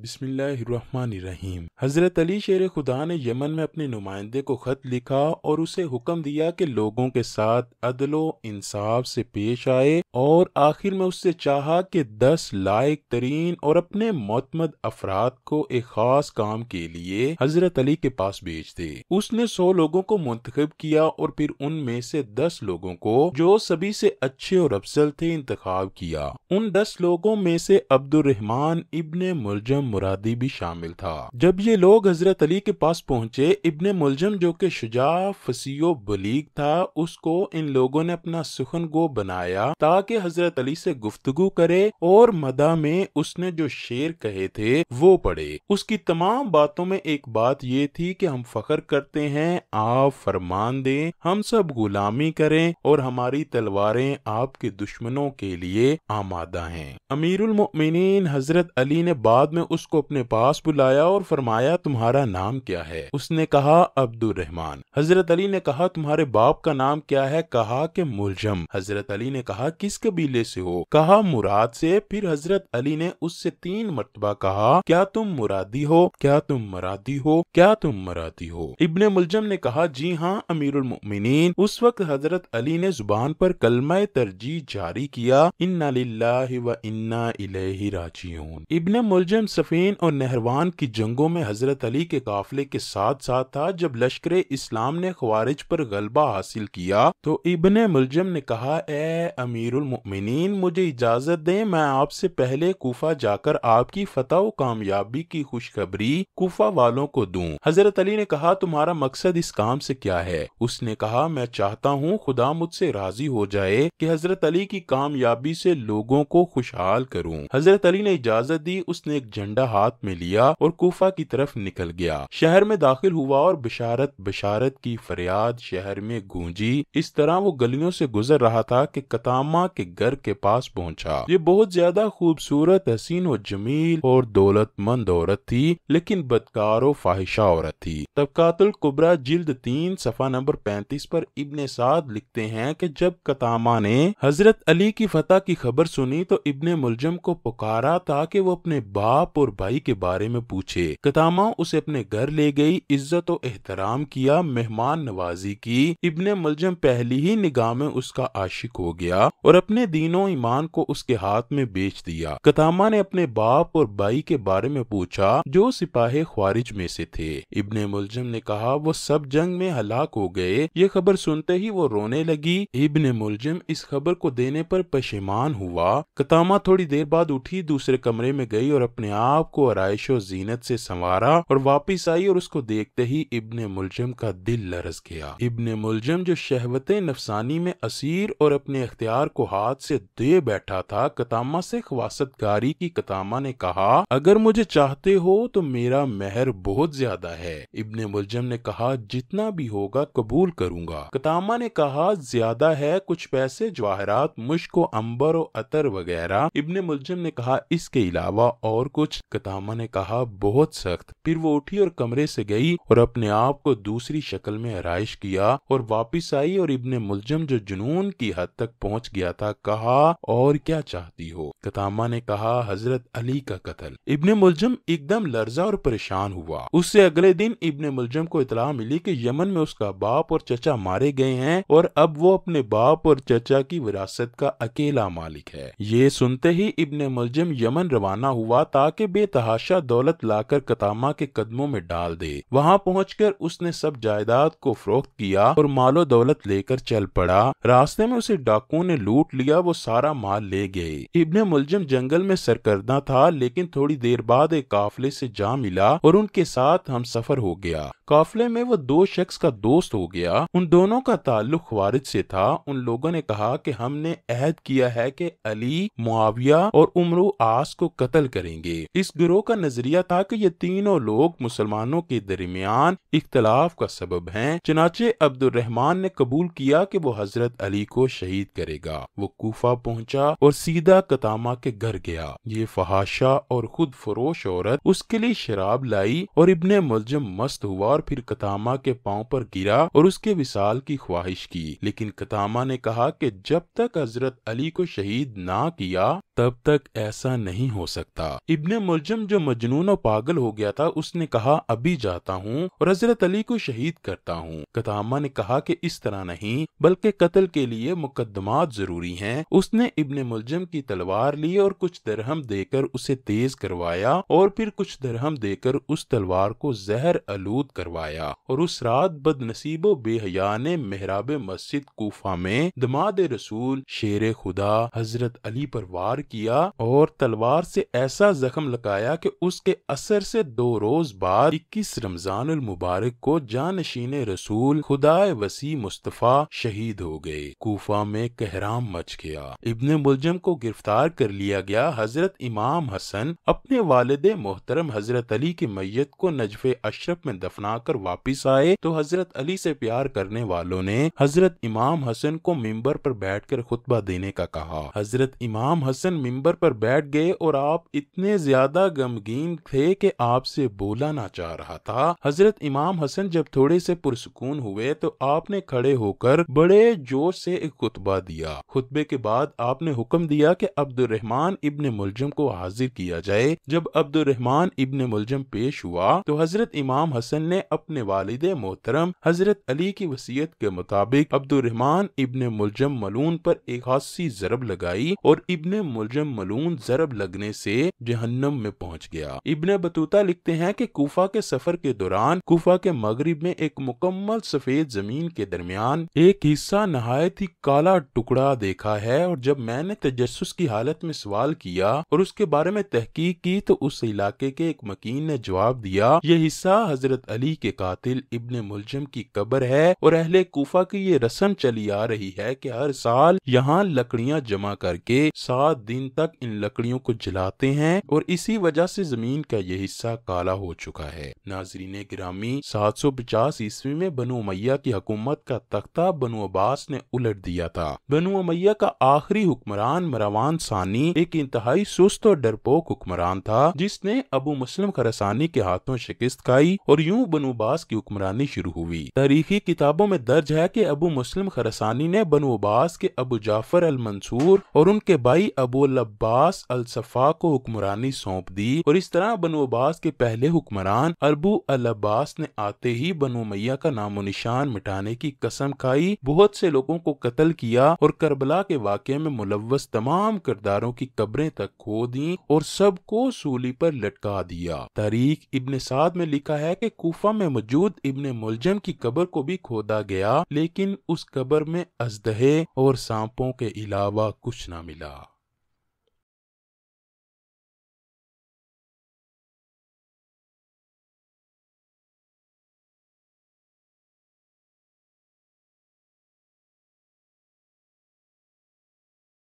बिस्मिल्लाहिर्रहमानिर्रहीम हज़रत अली शेर खुदा ने यमन में अपने नुमाइंदे को ख़त लिखा और उसे हुक्म दिया कि लोगों के साथ अदलो इंसाफ से पेश आए और आखिर में उससे चाहा कि दस लायक तरीन और अपने मोतमद अफराद को एक खास काम के लिए हज़रत अली के पास भेज दे उसने सौ लोगों को मुंतखब किया और फिर उनमें से दस लोगों को जो सभी से अच्छे और अफसल थे इंतखब किया उन दस लोगों में से अब्दुलरहमान इबन मुलजम मुरादी भी शामिल था जब ये लोग हजरत अली के पास पहुंचे इबन मुलजम जो कि शुजा फसीो बलीग था उसको इन लोगों ने अपना सुखन गो बनाया ताकि हजरत अली से गुफ्तगु करे और मदा में उसने जो शेर कहे थे वो पढ़े उसकी तमाम बातों में एक बात ये थी कि हम फखर करते हैं आप फरमान दें हम सब गुलामी करें और हमारी तलवारें आपके दुश्मनों के लिए आमादा हैं अमीरुल मोमिनीन हजरत अली ने बाद में उस उसको अपने पास बुलाया और फरमाया तुम्हारा नाम क्या है उसने कहा अब्दुल रहमान हजरत अली ने कहा तुम्हारे बाप का नाम क्या है कहा कि मुलजम हजरत अली ने कहा किस कबीले से हो कहा मुराद से फिर हजरत अली ने उससे तीन मरतबा कहा क्या तुम मुरादी हो क्या तुम मरादी हो क्या तुम मरादी हो इबन मुलजम ने कहा जी हाँ अमीर उलमिन उस वक्त हजरत अली ने जुबान पर कलमा तरजीह जारी किया इन्ना व इन्ना इलेही राजियून इबन मुलजम सफ सिफीन और नहरवान की जंगों में हज़रत अली के काफिले के साथ साथ था जब लश्कर इस्लाम ने ख्वारिज पर गलबा हासिल किया तो इबन मुलजम ने कहा ए अमीरमिन मुझे इजाज़त दें मैं आपसे पहले कोफा जाकर आपकी फतह कामयाबी की खुशखबरी कोफा वालों को दूं हजरत अली ने कहा तुम्हारा मकसद इस काम से क्या है उसने कहा मैं चाहता हूँ खुदा मुझसे राजी हो जाए कि हजरत अली की कामयाबी से लोगों को खुशहाल करूँ हजरत अली ने इजाज़त दी उसने एक झंडा झंडा हाथ में लिया और कोफा की तरफ निकल गया शहर में दाखिल हुआ और बिशारत बिशारत की फरियाद शहर में गूंजी इस तरह वो गलियों से गुजर रहा था कि कतामा के घर के पास पहुंचा ये बहुत ज्यादा खूबसूरत हसीन और जमील और दौलतमंद औरत थी लेकिन बदकार और फाहिशा औरत थी तब कातुल कुबरा जिल्द तीन सफा नंबर पैंतीस पर इबन साद लिखते हैं कि जब कतामा ने हजरत अली की फतह की खबर सुनी तो इबन मुलजम को पुकारा था की वो अपने बाप और और भाई के बारे में पूछे कतामा उसे अपने घर ले गई इज्जत और एहतराम किया मेहमान नवाजी की इब्ने मलजम पहली ही निगाह में उसका आशिक हो गया और अपने दीनों ईमान को उसके हाथ में बेच दिया कतामा ने अपने बाप और भाई के बारे में पूछा जो सिपाही ख्वारिज में से थे इबन मुलजम ने कहा वो सब जंग में हलाक हो गए ये खबर सुनते ही वो रोने लगी इबन मुलजम इस खबर को देने पर पशेमान हुआ कतामा थोड़ी देर बाद उठी दूसरे कमरे में गई और अपने आप आप को आरइश जीनत से संवारा और वापिस आई और उसको देखते ही इबन मुलजम का दिल लरस गया इबन मुलजम जो शहवत नफसानी में असीर और अपने अख्तियार को हाथ से दे बैठा था कतामा से गारी की कतामा ने कहा अगर मुझे चाहते हो तो मेरा मेहर बहुत ज्यादा है इबन मुलजम ने कहा जितना भी होगा कबूल करूंगा कतामा ने कहा ज्यादा है कुछ पैसे जवाहरात मुश्को अंबर और अतर वगैरह इबन मुलजम ने कहा इसके अलावा और कुछ कतामा ने कहा बहुत सख्त फिर वो उठी और कमरे से गई और अपने आप को दूसरी शक्ल में आरइश किया और वापस आई और इब्ने मुलजम जो जुनून की हद तक पहुंच गया था कहा और क्या चाहती हो कतामा ने कहा हजरत अली का कत्ल इब्ने मुलजम एकदम लर्जा और परेशान हुआ उससे अगले दिन इब्ने मुलजम को इतला मिली कि यमन में उसका बाप और चचा मारे गए हैं और अब वो अपने बाप और चचा की विरासत का अकेला मालिक है ये सुनते ही इब्ने मुलजम यमन रवाना हुआ ताकि बेतहाशा दौलत लाकर कतामा के कदमों में डाल दे वहाँ पहुँच उसने सब जायदाद को फरोख्त किया और मालो दौलत लेकर चल पड़ा रास्ते में उसे डाकुओं ने लूट लिया वो सारा माल ले गए इब्ने मुलजम जंगल में सरकर्दा था लेकिन थोड़ी देर बाद एक काफले से जा मिला और उनके साथ हम सफर हो गया काफिले में वो दो शख्स का दोस्त हो गया उन दोनों का ताल्लुक खारिज से था उन लोगों ने कहा कि हमने अहद किया है कि अली मुआविया और उमरू आस को कत्ल करेंगे इस गिरोह का नजरिया था कि ये तीनों लोग मुसलमानों के दरमियान इख्तलाफ का सबब हैं चनाचे अब्दुलरहमान ने कबूल किया कि वो हजरत अली को शहीद करेगा वो कोफा पहुंचा और सीधा कतामा के घर गया ये फहाशा और खुद फरोश औरत उसके लिए शराब लाई और इबन मुलजम मस्त हुआ बार फिर कतामा के पांव पर गिरा और उसके विशाल की ख्वाहिश की लेकिन कतामा ने कहा कि जब तक हजरत अली को शहीद ना किया तब तक ऐसा नहीं हो सकता इब्ने मुलजम जो मजनून और पागल हो गया था उसने कहा अभी जाता हूँ और हजरत अली को शहीद करता हूँ कतामा ने कहा कि इस तरह नहीं बल्कि कत्ल के लिए मुकदमात जरूरी हैं उसने इब्ने मुलजम की तलवार ली और कुछ दरहम देकर उसे तेज करवाया और फिर कुछ दरहम देकर उस तलवार को जहर आलूद करवाया करवाया और उस रात बदनसीबो बेहया ने मेहराब मस्जिद कोफा में दमाद रसूल शेर खुदा हजरत अली पर वार किया और तलवार से ऐसा जख्म लगाया कि उसके असर से दो रोज बाद इक्कीस रमजान मुबारक को जानशीन रसूल खुदाए वसी मुस्तफ़ा शहीद हो गए कोफा में कहराम मच गया इबन मुलजम को गिरफ्तार कर लिया गया हजरत इमाम हसन अपने वालद मोहतरम हजरत अली की मैयत को नजफ अशरफ में दफना बनाकर वापिस आए तो हजरत अली से प्यार करने वालों ने हजरत इमाम हसन को मिंबर पर कर खुतबा देने का कहा हजरत इमाम हसन मिंबर पर बैठ गए और आप इतने ज्यादा गमगीन थे कि आपसे बोला ना चाह रहा था हजरत इमाम हसन जब थोड़े से पुरसकून हुए तो आपने खड़े होकर बड़े जोश से एक खुतबा दिया खुतबे के बाद आपने हुक्म दिया कि अब्दुलरहमान इबन मुलजम को हाजिर किया जाए जब अब्दुलरहमान इबन मुलजम पेश हुआ तो हजरत इमाम हसन ने ने अपने वालिद मोहतरम हजरत अली की वसीयत के मुताबिक अब्दुलरहमान इबन मुलजम मलून पर एक हादसी जरब लगाई और इबन मुलजम मलून जरब लगने से जहन्नम में पहुंच गया इबन बतूता लिखते हैं कि कोफा के सफर के दौरान कोफा के मगरब में एक मुकम्मल सफेद जमीन के दरमियान एक हिस्सा नहायत ही काला टुकड़ा देखा है और जब मैंने तजस की हालत में सवाल किया और उसके बारे में तहकीक की तो उस इलाके के एक मकीन ने जवाब दिया यह हिस्सा हजरत अली अली के कातिल इब्न मुलजम की कब्र है और अहले कोफा की ये रस्म चली आ रही है कि हर साल यहाँ लकड़ियाँ जमा करके सात दिन तक इन लकड़ियों को जलाते हैं और इसी वजह से जमीन का ये हिस्सा काला हो चुका है नाजरीन ग्रामी सात सौ पचास ईस्वी में बनु मैया की हकूमत का तख्ता बनु अब्बास ने उलट दिया था बनु मैया का आखिरी हुक्मरान मरवान सानी एक इंतहाई सुस्त और डरपोक हुक्मरान था जिसने अबू मुस्लिम खरसानी के हाथों शिकस्त खाई और यूं बन उबास की हुक्मरानी शुरू हुई तारीखी किताबों में दर्ज है की अबू मुस्लिम खरसानी ने बन उबास के अबू जाफर अल मंसूर और उनके भाई अबू अब्बास अल सफा को हुक्मरानी सौंप दी और इस तरह बनु अब्बास के पहले हुक्मरान अरबू अल अब्बास ने आते ही बनु मैया का नामो निशान मिटाने की कसम खाई बहुत से लोगों को कत्ल किया और करबला के वाक़े में मुलवस तमाम किरदारों की कब्रें तक खो दी और सबको सूली पर लटका दिया तारीख इबन साद में लिखा है कि हलफा में मौजूद इबन मुलजम की कब्र को भी खोदा गया लेकिन उस कब्र में अजदहे और सांपों के अलावा कुछ ना मिला